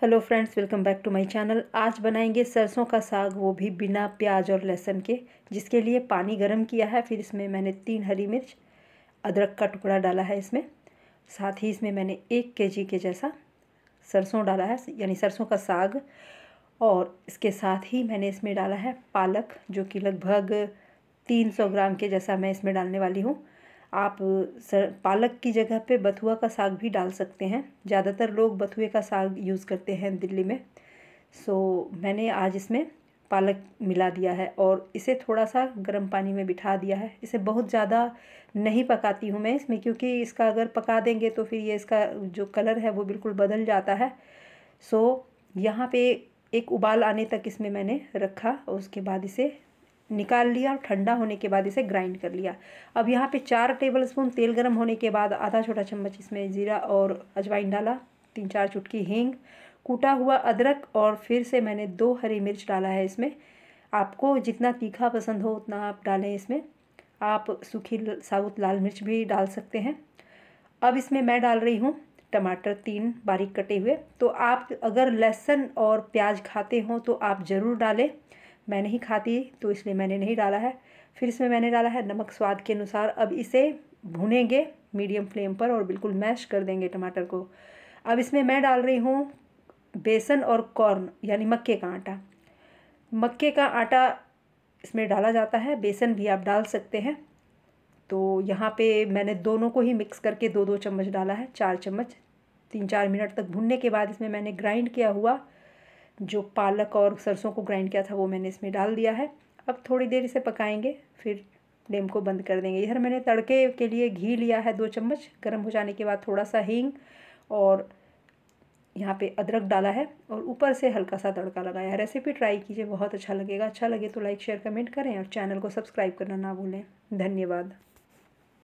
hello friends welcome back to my channel आज बनाएंगे सरसों का साग वो भी बिना प्याज और लहसुन के जिसके लिए पानी गर्म किया है फिर इसमें मैंने तीन हरी मिर्च अदरक का टुकड़ा डाला है इसमें साथ ही इसमें मैंने एक केजी के जैसा सरसों डाला है यानी सरसों का साग और इसके साथ ही मैंने इसमें डाला है पालक जो कि लगभग तीन सौ ग्राम के जैसा मैं इसमें डालने वाली हूँ आप सर पालक की जगह पे बथुआ का साग भी डाल सकते हैं ज़्यादातर लोग बथुए का साग यूज़ करते हैं दिल्ली में सो मैंने आज इसमें पालक मिला दिया है और इसे थोड़ा सा गर्म पानी में बिठा दिया है इसे बहुत ज़्यादा नहीं पकाती हूँ मैं इसमें क्योंकि इसका अगर पका देंगे तो फिर ये इसका जो कलर है वो बिल्कुल बदल जाता है सो यहाँ पे एक उबाल आने तक इसमें मैंने रखा और उसके बाद इसे निकाल लिया और ठंडा होने के बाद इसे ग्राइंड कर लिया अब यहाँ पे चार टेबल स्पून तेल गर्म होने के बाद आधा छोटा चम्मच इसमें जीरा और अजवाइन डाला तीन चार चुटकी हींग कूटा हुआ अदरक और फिर से मैंने दो हरी मिर्च डाला है इसमें आपको जितना तीखा पसंद हो उतना आप डालें इसमें आप सूखी साबुत लाल मिर्च भी डाल सकते हैं अब इसमें मैं डाल रही हूँ टमाटर तीन बारीक कटे हुए तो आप अगर लहसुन और प्याज खाते हों तो आप ज़रूर डालें मैं नहीं खाती तो इसलिए मैंने नहीं डाला है फिर इसमें मैंने डाला है नमक स्वाद के अनुसार अब इसे भुनेंगे मीडियम फ्लेम पर और बिल्कुल मैश कर देंगे टमाटर को अब इसमें मैं डाल रही हूँ बेसन और कॉर्न यानी मक्के का आटा मक्के का आटा इसमें डाला जाता है बेसन भी आप डाल सकते हैं तो यहाँ पे मैंने दोनों को ही मिक्स करके दो दो चम्मच डाला है चार चम्मच तीन चार मिनट तक भुनने के बाद इसमें मैंने ग्राइंड किया हुआ जो पालक और सरसों को ग्राइंड किया था वो मैंने इसमें डाल दिया है अब थोड़ी देर इसे पकाएंगे फिर डेम को बंद कर देंगे इधर मैंने तड़के के लिए घी लिया है दो चम्मच गर्म हो जाने के बाद थोड़ा सा हींग और यहाँ पे अदरक डाला है और ऊपर से हल्का सा तड़का लगाया है रेसिपी ट्राई कीजिए बहुत अच्छा लगेगा अच्छा लगे तो लाइक शेयर कमेंट करें और चैनल को सब्सक्राइब करना ना भूलें धन्यवाद